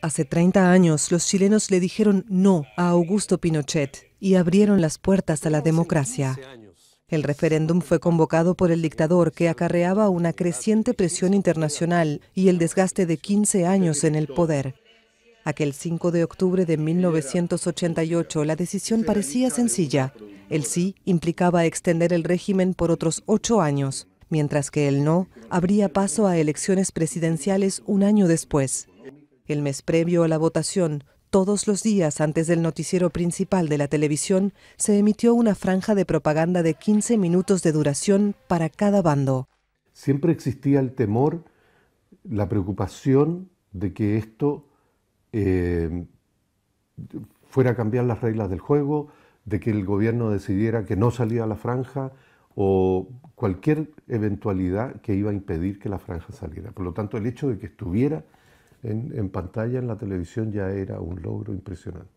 Hace 30 años los chilenos le dijeron no a Augusto Pinochet y abrieron las puertas a la democracia. El referéndum fue convocado por el dictador que acarreaba una creciente presión internacional y el desgaste de 15 años en el poder. Aquel 5 de octubre de 1988 la decisión parecía sencilla. El sí implicaba extender el régimen por otros ocho años, mientras que el no abría paso a elecciones presidenciales un año después. El mes previo a la votación, todos los días antes del noticiero principal de la televisión, se emitió una franja de propaganda de 15 minutos de duración para cada bando. Siempre existía el temor, la preocupación de que esto eh, fuera a cambiar las reglas del juego, de que el gobierno decidiera que no salía la franja o cualquier eventualidad que iba a impedir que la franja saliera. Por lo tanto, el hecho de que estuviera en, pantalla, en la televisión, ya era un logro impresionante.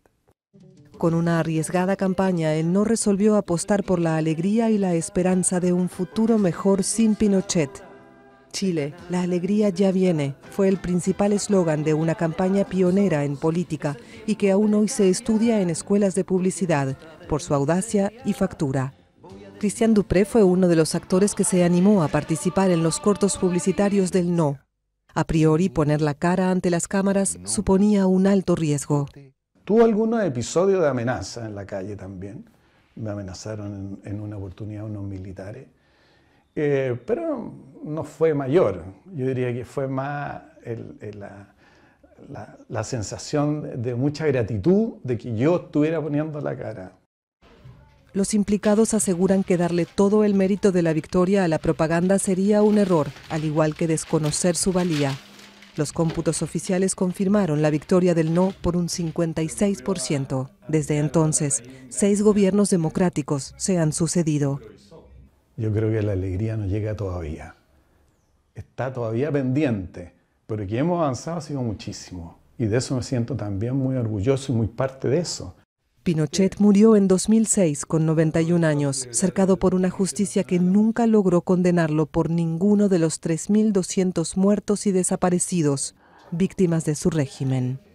Con una arriesgada campaña, el no resolvió apostar por la alegría y la esperanza de un futuro mejor sin Pinochet. Chile, la alegría ya viene, fue el principal eslogan de una campaña pionera en política y que aún hoy se estudia en escuelas de publicidad por su audacia y factura. Cristian Dupré fue uno de los actores que se animó a participar en los cortos publicitarios del No, a priori, poner la cara ante las cámaras suponía un alto riesgo. Tuvo algunos episodios de amenaza en la calle también. Me amenazaron en, una oportunidad unos militares. Eh, pero no fue mayor. Yo diría que fue más la sensación de mucha gratitud de que yo estuviera poniendo la cara. Los implicados aseguran que darle todo el mérito de la victoria a la propaganda sería un error, al igual que desconocer su valía. Los cómputos oficiales confirmaron la victoria del no por un 56%. Desde entonces, seis gobiernos democráticos se han sucedido. Yo creo que la alegría no llega todavía. Está todavía pendiente, pero que hemos avanzado ha sido muchísimo. Y de eso me siento también muy orgulloso y muy parte de eso. Pinochet murió en 2006 con 91 años, cercado por una justicia que nunca logró condenarlo por ninguno de los 3.200 muertos y desaparecidos, víctimas de su régimen.